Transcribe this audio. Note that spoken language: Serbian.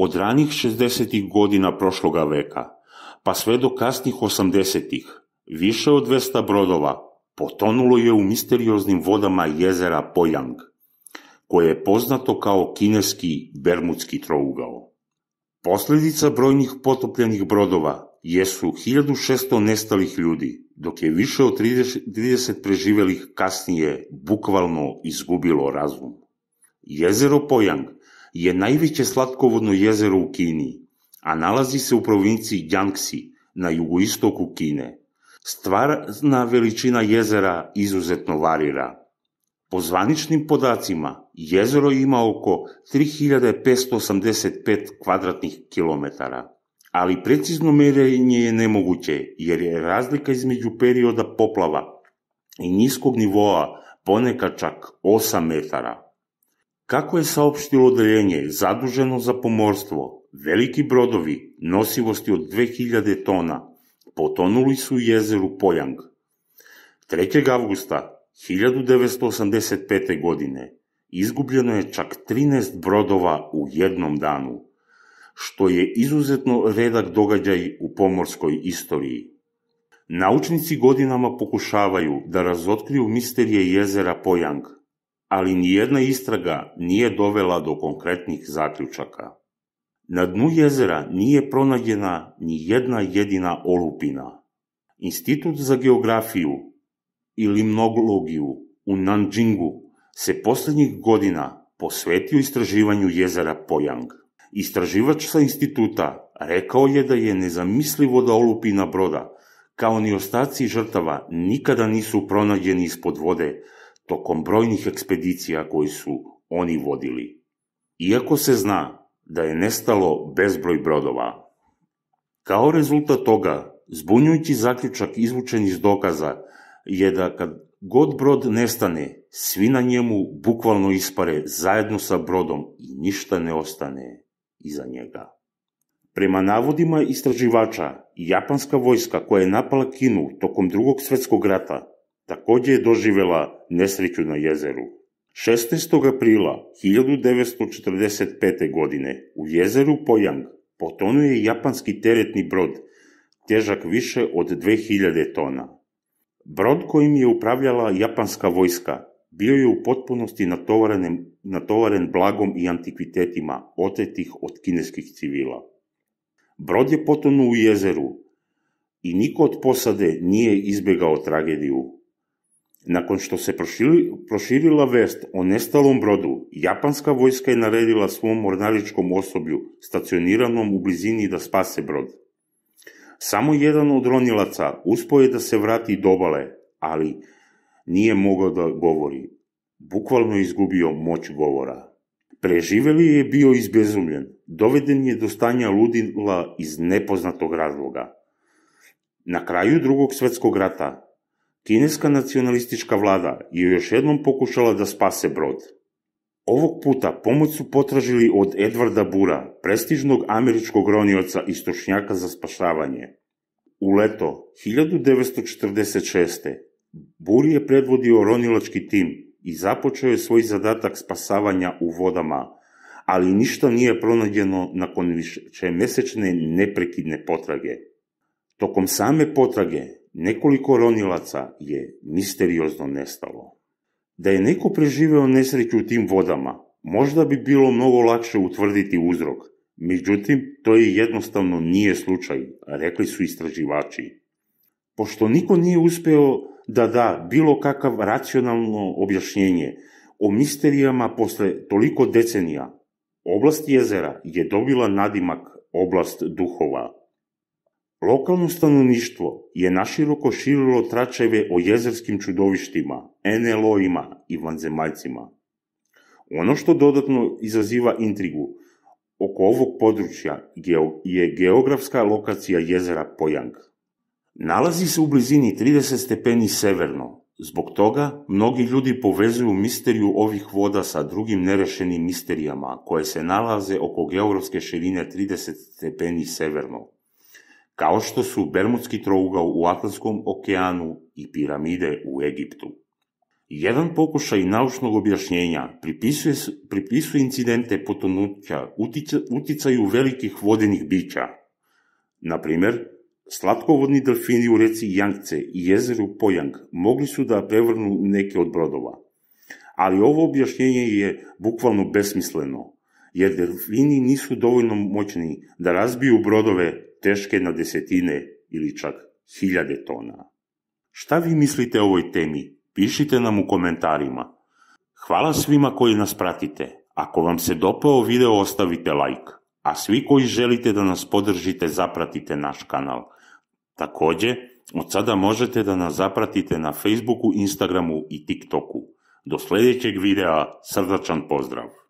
od ranih 60. godina prošlog veka, pa sve do kasnih 80. više od 200 brodova potonulo je u misterioznim vodama jezera Pojang, koje je poznato kao kineski Bermudski trougao. Posledica brojnih potopljenih brodova jesu 1600 nestalih ljudi, dok je više od 30, 30 preživelih kasnije bukvalno izgubilo razum. Jezero Pojang je najveće slatkovodno jezero u Kini, a nalazi se u provinciji Jiangxi na jugoistoku Kine. Stvarna veličina jezera izuzetno varira. Po zvaničnim podacima, jezero ima oko 3585 kvadratnih kilometara. Ali precizno merenje je nemoguće, jer je razlika između perioda poplava i niskog nivoa ponekad čak 8 metara. Kako je saopštilo odeljenje zaduženo za pomorstvo, veliki brodovi nosivosti od 2000 tona potonuli su u jezeru Pojang. 3. avgusta 1985. godine izgubljeno je čak 13 brodova u jednom danu, što je izuzetno redak događaj u pomorskoj istoriji. Naučnici godinama pokušavaju da razotkriju misterije jezera Pojang – ali nijedna istraga nije dovela do konkretnih zaključaka. Na dnu jezera nije pronađena ni jedna jedina olupina. Institut za geografiju ili mnogologiju u Nanjingu se poslednjih godina posvetio istraživanju jezera Pojang. Istraživač sa instituta rekao je da je nezamislivo da olupina broda, kao ni ostaci žrtava, nikada nisu pronađeni ispod vode, tokom brojnih ekspedicija koji su oni vodili. Iako se zna da je nestalo bezbroj brodova, kao rezultat toga, zbunjujući zaključak izvučen iz dokaza je da kad god brod nestane, svi na njemu bukvalno ispare zajedno sa brodom i ništa ne ostane iza njega. Prema navodima istraživača, japanska vojska koja je napala Kinu tokom drugog svetskog rata takođe je doživela nesreću na jezeru. 16. aprila 1945. godine u jezeru Pojang potonuje japanski teretni brod težak više od 2000 tona. Brod kojim je upravljala japanska vojska bio je u potpunosti natovaren, natovaren blagom i antikvitetima otetih od kineskih civila. Brod je potonuo u jezeru i niko od posade nije izbegao tragediju Nakon što se proširila vest o nestalom brodu, japanska vojska je naredila svom mornaričkom osoblju, stacioniranom u blizini da spase brod. Samo jedan od ronilaca uspio je da se vrati do obale, ali nije mogao da govori. Bukvalno izgubio moć govora. Preživeli je bio izbezumljen. Doveden je do stanja ludila iz nepoznatog razloga. Na kraju drugog svetskog rata, kineska nacionalistička vlada je još jednom pokušala da spase brod. Ovog puta pomoć su potražili od Edvarda Bura, prestižnog američkog ronioca i stočnjaka za spašavanje. U leto 1946. Bur je predvodio ronilački tim i započeo je svoj zadatak spasavanja u vodama, ali ništa nije pronađeno nakon više višemesečne neprekidne potrage. Tokom same potrage nekoliko ronilaca je misteriozno nestalo. Da je neko preživeo nesreću u tim vodama, možda bi bilo mnogo lakše utvrditi uzrok. Međutim, to je jednostavno nije slučaj, rekli su istraživači. Pošto niko nije uspeo da da bilo kakav racionalno objašnjenje o misterijama posle toliko decenija, oblast jezera je dobila nadimak oblast duhova. Lokalno stanovništvo je naširoko širilo tračeve o jezerskim čudovištima, NLO-ima i vanzemaljcima. Ono što dodatno izaziva intrigu oko ovog područja je geografska lokacija jezera Pojang. Nalazi se u blizini 30 stepeni severno, zbog toga mnogi ljudi povezuju misteriju ovih voda sa drugim nerešenim misterijama koje se nalaze oko geografske širine 30 stepeni severno kao što su Bermudski trougao u Atlantskom okeanu i piramide u Egiptu. Jedan pokušaj naučnog objašnjenja pripisuje, pripisuje incidente potonuća uticaju velikih vodenih bića. Na primer, slatkovodni delfini u reci Jangce i jezeru Pojang mogli su da prevrnu neke od brodova. Ali ovo objašnjenje je bukvalno besmisleno, jer delfini nisu dovoljno moćni da razbiju brodove teške na desetine ili čak hiljade tona. Šta vi mislite o ovoj temi? Pišite nam u komentarima. Hvala svima koji nas pratite. Ako vam se dopao video ostavite like, a svi koji želite da nas podržite zapratite naš kanal. Takođe, od sada možete da nas zapratite na Facebooku, Instagramu i TikToku. Do sledećeg videa, srdačan pozdrav!